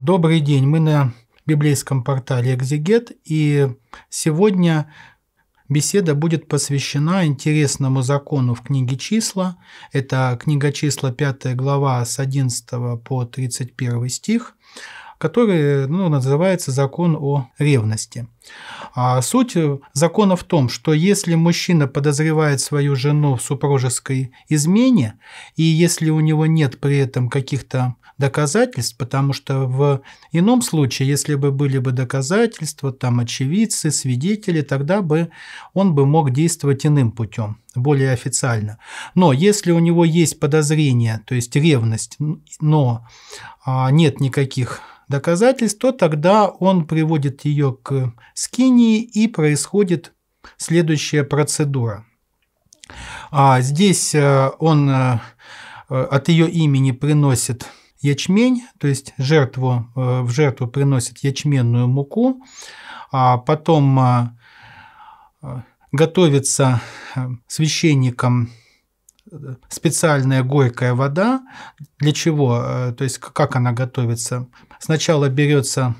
Добрый день, мы на библейском портале «Экзегет», и сегодня беседа будет посвящена интересному закону в книге «Числа». Это книга «Числа», 5 глава, с 11 по 31 стих, который ну, называется «Закон о ревности». А суть э, закона в том, что если мужчина подозревает свою жену в супружеской измене, и если у него нет при этом каких-то доказательств, потому что в ином случае, если бы были бы доказательства, там очевидцы, свидетели, тогда бы он бы мог действовать иным путем, более официально. Но если у него есть подозрение, то есть ревность, но а, нет никаких доказательств, то тогда он приводит ее к скинии и происходит следующая процедура. А здесь э, он э, э, от ее имени приносит ячмень, то есть жертву, в жертву приносит ячменную муку, а потом готовится священником специальная горькая вода. Для чего? То есть как она готовится? Сначала берется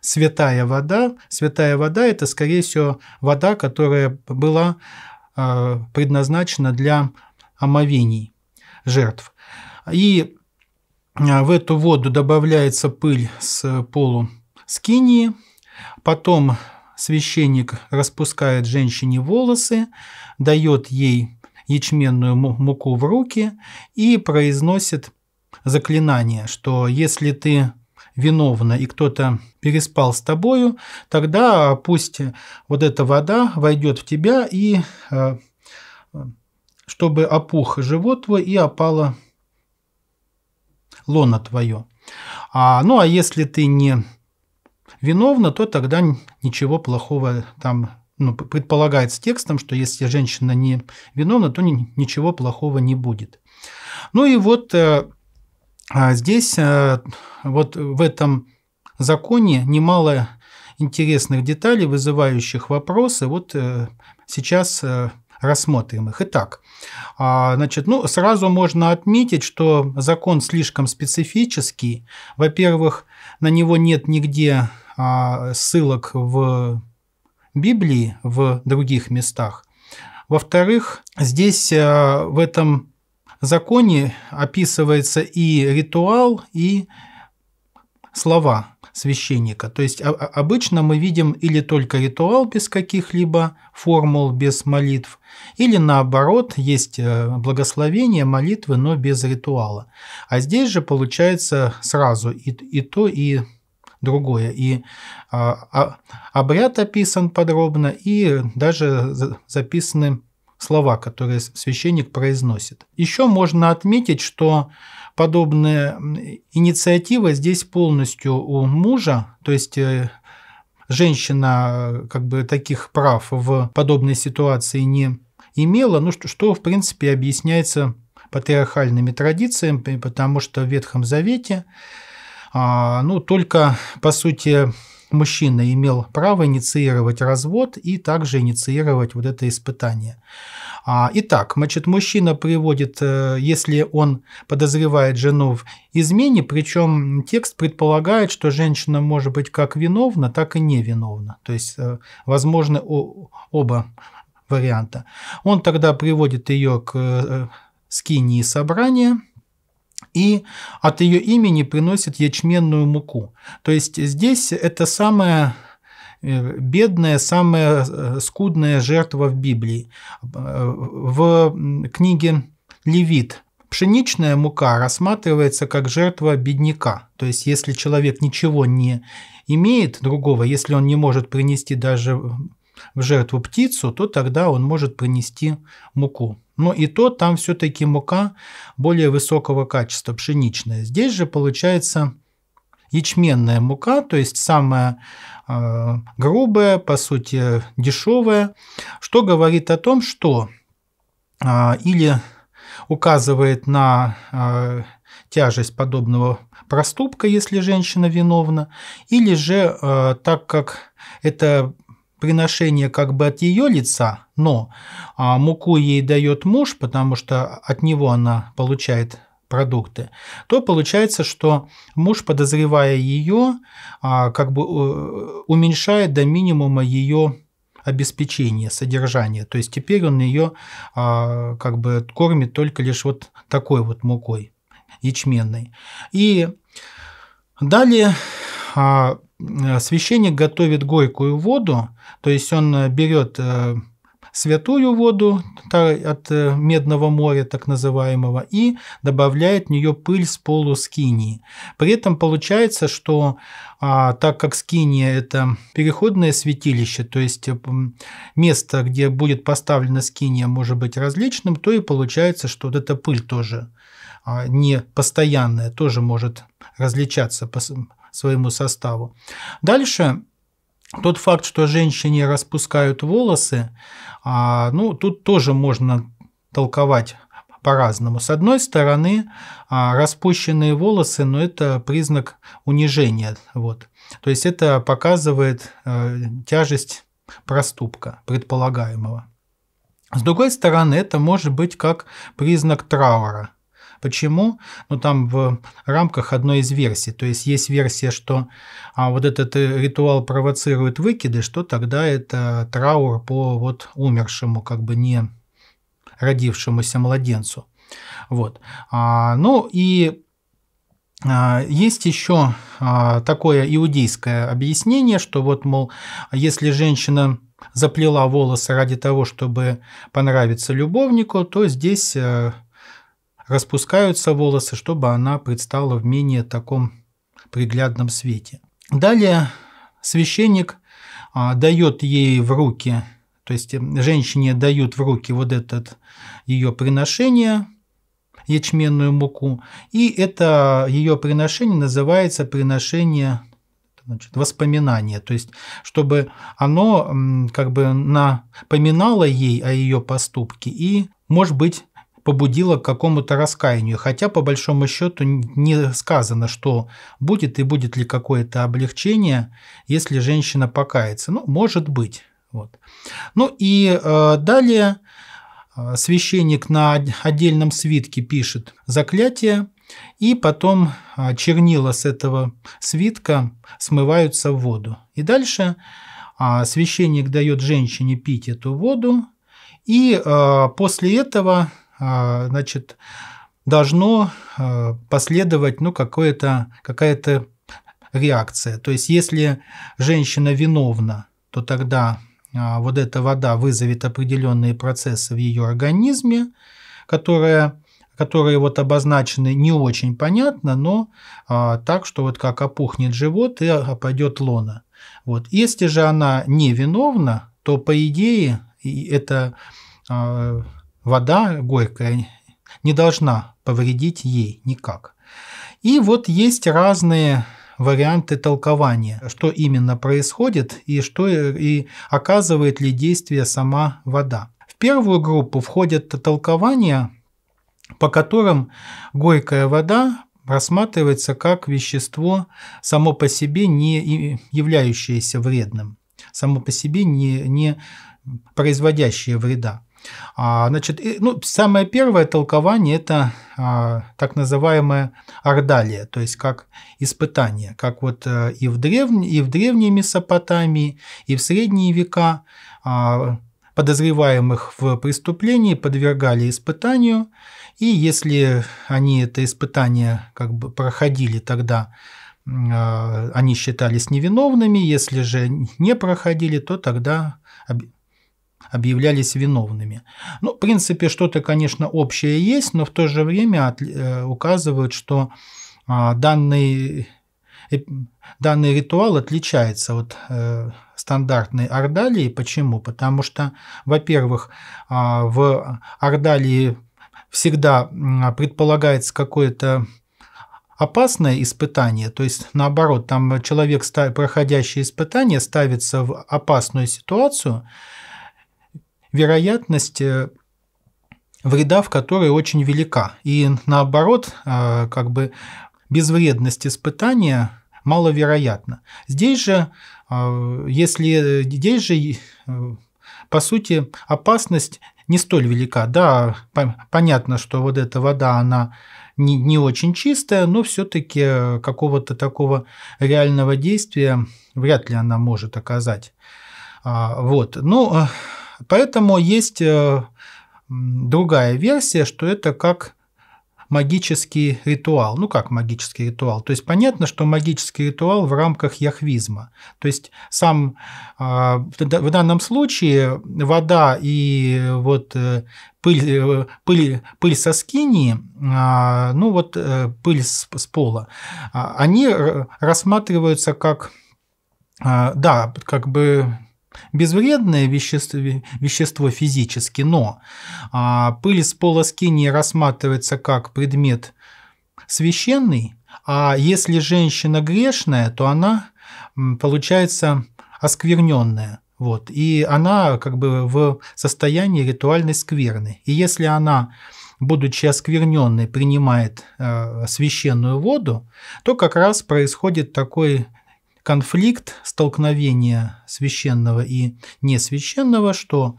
святая вода. Святая вода – это, скорее всего, вода, которая была а, предназначена для омовений жертв. И а, в эту воду добавляется пыль с полу скинии, потом священник распускает женщине волосы, дает ей ячменную муку в руки и произносит заклинание, что если ты виновна, и кто-то переспал с тобою, тогда пусть вот эта вода войдет в тебя, и э, чтобы опух живот твой и опала лона твое. А, ну а если ты не виновна, то тогда ничего плохого там ну, предполагается текстом, что если женщина не виновна, то ни, ничего плохого не будет. Ну и вот э, а здесь э, вот в этом законе немало интересных деталей, вызывающих вопросы. Вот э, сейчас э, рассмотрим их. Итак, а, значит, ну, сразу можно отметить, что закон слишком специфический. Во-первых, на него нет нигде а, ссылок в Библии, в других местах. Во-вторых, здесь в этом законе описывается и ритуал, и слова священника. То есть а, а, обычно мы видим или только ритуал без каких-либо формул, без молитв, или наоборот, есть э, благословение, молитвы, но без ритуала. А здесь же получается сразу и, и то, и другое. И а, а, обряд описан подробно, и даже записаны слова, которые священник произносит. Еще можно отметить, что подобная инициатива здесь полностью у мужа, то есть э, женщина э, как бы таких прав в подобной ситуации не имела, ну что, что в принципе объясняется патриархальными традициями, потому что в Ветхом Завете а, ну, только, по сути, мужчина имел право инициировать развод и также инициировать вот это испытание. А, итак, значит, мужчина приводит, э, если он подозревает жену в измене, причем текст предполагает, что женщина может быть как виновна, так и невиновна. То есть, э, возможны оба варианта. Он тогда приводит ее к э, скинии собрания – и от ее имени приносит ячменную муку. То есть здесь это самое э, бедная, самая э, скудная жертва в Библии. Э, в книге Левит пшеничная мука рассматривается как жертва бедняка. То есть, если человек ничего не имеет другого, если он не может принести даже в жертву птицу, то тогда он может принести муку. Но ну и то там все-таки мука более высокого качества, пшеничная. Здесь же получается ячменная мука, то есть самая э, грубая, по сути, дешевая, что говорит о том, что э, или указывает на э, тяжесть подобного проступка, если женщина виновна, или же, так как это приношение как бы от ее лица, но а, муку ей дает муж, потому что от него она получает продукты, то получается, что муж, подозревая ее, а, как бы э, уменьшает до минимума ее обеспечение, содержание. То есть теперь он ее а, как бы кормит только лишь вот такой вот мукой ячменной. И далее а, Э, священник готовит горькую воду, то есть он э, берет э, святую воду от Медного моря, так называемого, и добавляет в нее пыль с полу скинии. При этом получается, что а, так как скиния – это переходное святилище, то есть место, где будет поставлена скиния, может быть различным, то и получается, что вот эта пыль тоже а, не постоянная, тоже может различаться своему составу. Дальше тот факт, что женщине распускают волосы, а, ну, тут тоже можно толковать по-разному. С одной стороны, а, распущенные волосы, но ну, это признак унижения. Вот. То есть это показывает э, тяжесть проступка предполагаемого. С другой стороны, это может быть как признак траура. Почему? Ну, там в рамках одной из версий. То есть есть версия, что а, вот этот э, ритуал провоцирует выкиды, что тогда это траур по вот умершему, как бы не родившемуся младенцу. Вот. А, ну и а, есть еще а, такое иудейское объяснение, что вот, мол, если женщина заплела волосы ради того, чтобы понравиться любовнику, то здесь э, распускаются волосы, чтобы она предстала в менее таком приглядном свете. Далее священник а, дает ей в руки, то есть эм, женщине дают в руки вот этот ее приношение, ячменную муку, и это ее приношение называется приношение значит, воспоминание, то есть чтобы оно как бы напоминало ей о ее поступке и, может быть, побудило к какому-то раскаянию, хотя по большому счету не сказано, что будет и будет ли какое-то облегчение, если женщина покается. Ну, может быть. Вот. Ну и э, далее э, священник на отдельном свитке пишет заклятие, и потом э, чернила с этого свитка смываются в воду. И дальше э, священник дает женщине пить эту воду, и после этого а, значит, должно а, последовать ну, какая-то реакция. То есть, если женщина виновна, то тогда а, вот эта вода вызовет определенные процессы в ее организме, которые, которые вот обозначены не очень понятно, но а, так, что вот как опухнет живот и опадет лона. Вот. Если же она невиновна, то по идее это Вода горькая не должна повредить ей никак. И вот есть разные варианты толкования, что именно происходит и что и оказывает ли действие сама вода. В первую группу входят толкования, по которым горькая вода рассматривается как вещество само по себе не являющееся вредным, само по себе не, не производящее вреда. А, значит, ну, самое первое толкование – это а, так называемое ордалия, то есть как испытание, как вот э, и в, древне, и в древней Месопотамии, и в средние века а, подозреваемых в преступлении подвергали испытанию, и если они это испытание как бы проходили тогда, они считались невиновными, если же не проходили, то тогда объявлялись виновными. Ну, в принципе, что-то, конечно, общее есть, но в то же время э, указывают, что а, данный, э, данный ритуал отличается от э, стандартной ордалии. Почему? Потому что, во-первых, а, в ордалии всегда предполагается какое-то опасное испытание, то есть наоборот, там человек, проходящий испытание, ставится в опасную ситуацию, вероятность э, вреда в которой очень велика. И наоборот, э, как бы безвредность испытания маловероятна. Здесь же, э, если здесь же, по сути, опасность не столь велика. Да, понятно, что вот эта вода, она не, не очень чистая, но все-таки какого-то такого реального действия вряд ли она может оказать. А, вот. Ну, Поэтому есть э, другая версия, что это как магический ритуал. Ну как магический ритуал? То есть понятно, что магический ритуал в рамках яхвизма. То есть сам а, в данном случае вода и вот э, пыль, э, пыль, пыль со скинии, а, ну вот пыль с пола, а, они рассматриваются как, да, как бы безвредное вещество, вещество физически, но а, пыль с полоски не рассматривается как предмет священный, а если женщина грешная, то она получается оскверненная. Вот, и она как бы в состоянии ритуальной скверны. И если она будучи оскверненной, принимает э, священную воду, то как раз происходит такой конфликт, столкновения священного и несвященного, что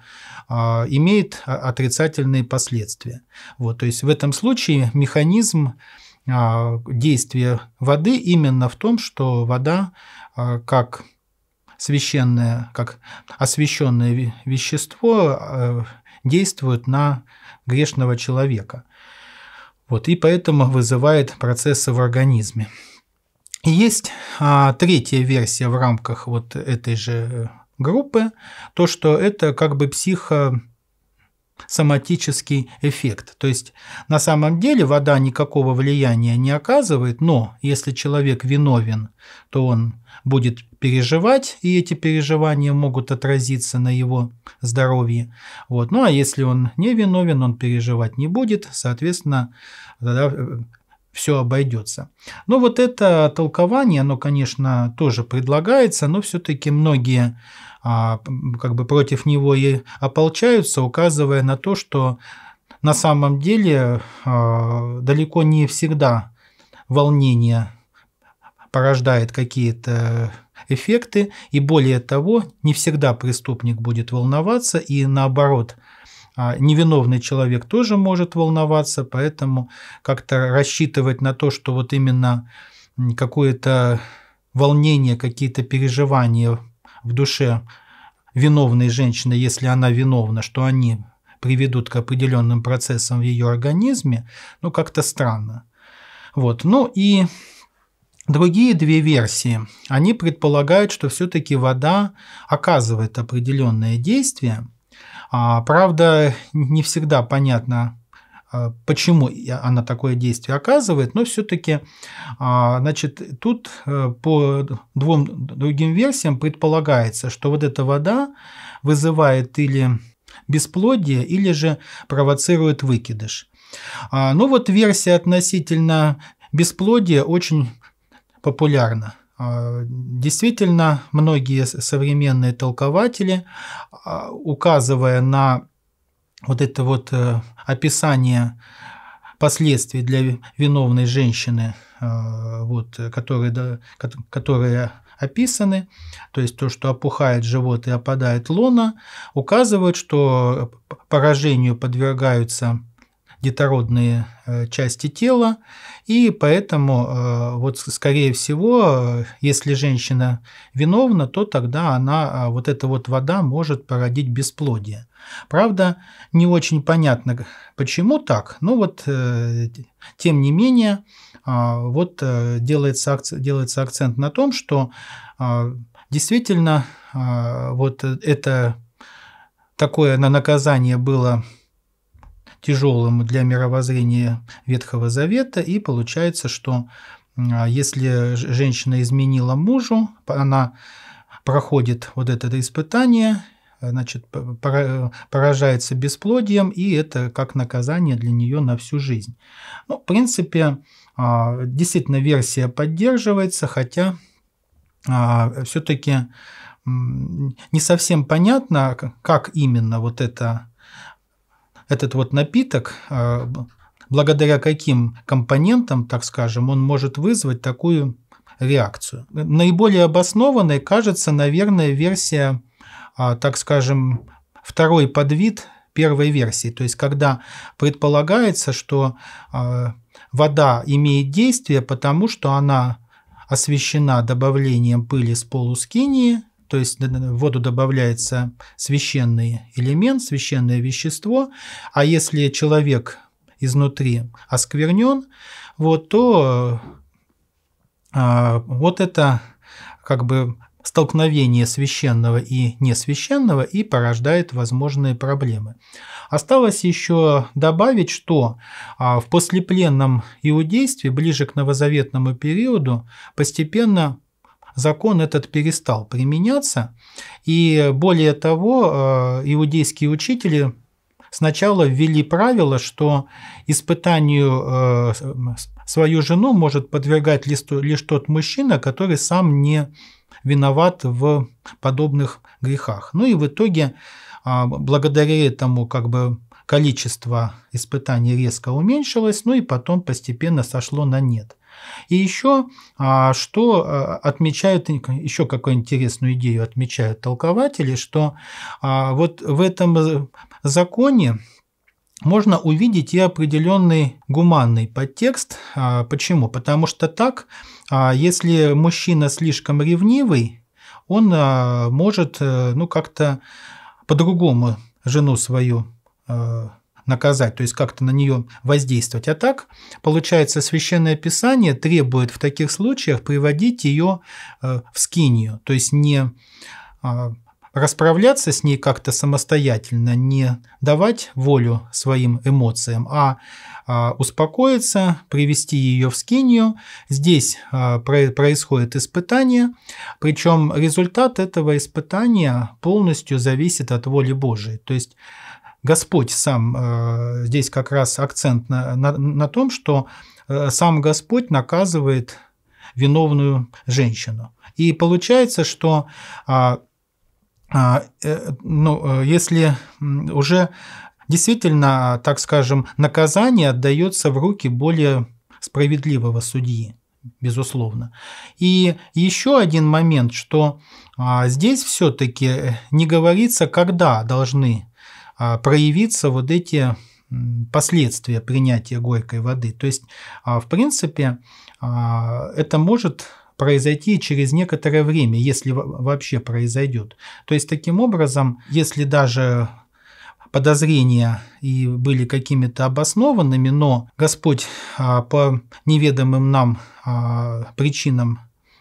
а, имеет отрицательные последствия. Вот, то есть в этом случае механизм а, действия воды именно в том, что вода а, как священное, как освященное вещество а, действует на грешного человека. Вот, и поэтому вызывает процессы в организме. Есть а, третья версия в рамках вот этой же э, группы, то, что это как бы психосоматический эффект. То есть на самом деле вода никакого влияния не оказывает, но если человек виновен, то он будет переживать, и эти переживания могут отразиться на его здоровье. Вот. Ну а если он не виновен, он переживать не будет, соответственно, тогда э, все обойдется. Но вот это толкование, оно, конечно, тоже предлагается, но все-таки многие а, как бы против него и ополчаются, указывая на то, что на самом деле а, далеко не всегда волнение порождает какие-то эффекты, и более того, не всегда преступник будет волноваться, и наоборот – а невиновный человек тоже может волноваться, поэтому как-то рассчитывать на то, что вот именно какое-то волнение, какие-то переживания в душе виновной женщины, если она виновна, что они приведут к определенным процессам в ее организме, ну как-то странно. Вот. Ну и Другие две версии, они предполагают, что все-таки вода оказывает определенное действие – а, правда, не всегда понятно, а, почему она такое действие оказывает, но все-таки, а, значит, тут э, по двум другим версиям предполагается, что вот эта вода вызывает или бесплодие, или же провоцирует выкидыш. Ну вот версия относительно бесплодия очень популярна. А, действительно, многие современные толкователи, а, указывая на вот это вот э, описание последствий для виновной женщины, а, вот, которые, которые описаны, то есть то, что опухает живот и опадает лона, указывают, что поражению подвергаются детородные э, части тела, и поэтому э, вот скорее всего, э, если женщина виновна, то тогда она, вот эта вот вода может породить бесплодие. Правда, не очень понятно, почему так, но вот тем не менее, а, вот делается, делается акцент на том, что а, действительно а, вот это такое на наказание было тяжелым для мировоззрения Ветхого Завета, и получается, что а, если женщина изменила мужу, она проходит вот это испытание, значит, поражается бесплодием, и это как наказание для нее на всю жизнь. Ну, в принципе, а, действительно версия поддерживается, хотя а, все-таки не совсем понятно, как именно вот это этот вот напиток, а, благодаря каким компонентам, так скажем, он может вызвать такую реакцию. Наиболее обоснованной кажется, наверное, версия, а, так скажем, второй подвид первой версии, то есть когда предполагается, что а, вода имеет действие, потому что она освещена добавлением пыли с полускинии, то есть в воду добавляется священный элемент, священное вещество, а если человек изнутри осквернен, вот, то а, вот это как бы столкновение священного и несвященного и порождает возможные проблемы. Осталось еще добавить, что а, в послепленном иудействе, ближе к новозаветному периоду, постепенно закон этот перестал применяться. И более того, э, иудейские учители сначала ввели правило, что испытанию э, свою жену может подвергать лишь тот мужчина, который сам не виноват в подобных грехах. Ну и в итоге, а, благодаря этому как бы количество испытаний резко уменьшилось, ну и потом постепенно сошло на нет. И еще, а, что э, отмечают, э, еще какую интересную идею отмечают толкователи, что а, вот в этом э, законе можно увидеть и определенный гуманный подтекст. А, почему? Потому что так, если мужчина слишком ревнивый, он может ну, как-то по-другому жену свою наказать, то есть как-то на нее воздействовать. А так, получается, Священное Писание требует в таких случаях приводить ее э, в скинию, то есть не э, расправляться с ней как-то самостоятельно, не давать волю своим эмоциям, а э, успокоиться, привести ее в скинию. Здесь происходит испытание, причем результат этого испытания полностью зависит от воли Божией. То есть Господь сам э, здесь как раз акцент на, на, на том, что э, сам Господь наказывает виновную женщину. И получается, что э, э, ну, э, если уже действительно, так скажем, наказание отдается в руки более справедливого судьи безусловно. И еще один момент, что а, здесь все-таки не говорится, когда должны а, проявиться вот эти последствия принятия горькой воды. То есть, а, в принципе, а, это может произойти через некоторое время, если вообще произойдет. То есть, таким образом, если даже подозрения и были какими-то обоснованными, но Господь по неведомым нам причинам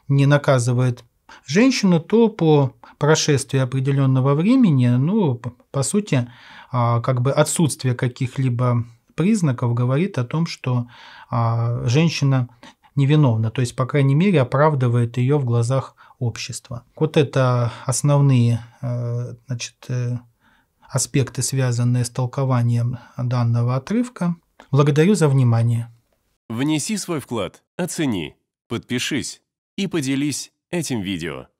не наказывает женщину, то по прошествии определенного времени, ну, по сути, а, как бы отсутствие каких-либо признаков говорит о том, что а, женщина невиновна, то есть, по крайней мере, оправдывает ее в глазах общества. Вот это основные э, значит, э, аспекты, связанные с толкованием данного отрывка. Благодарю за внимание. Внеси свой вклад, оцени, подпишись и поделись этим видео.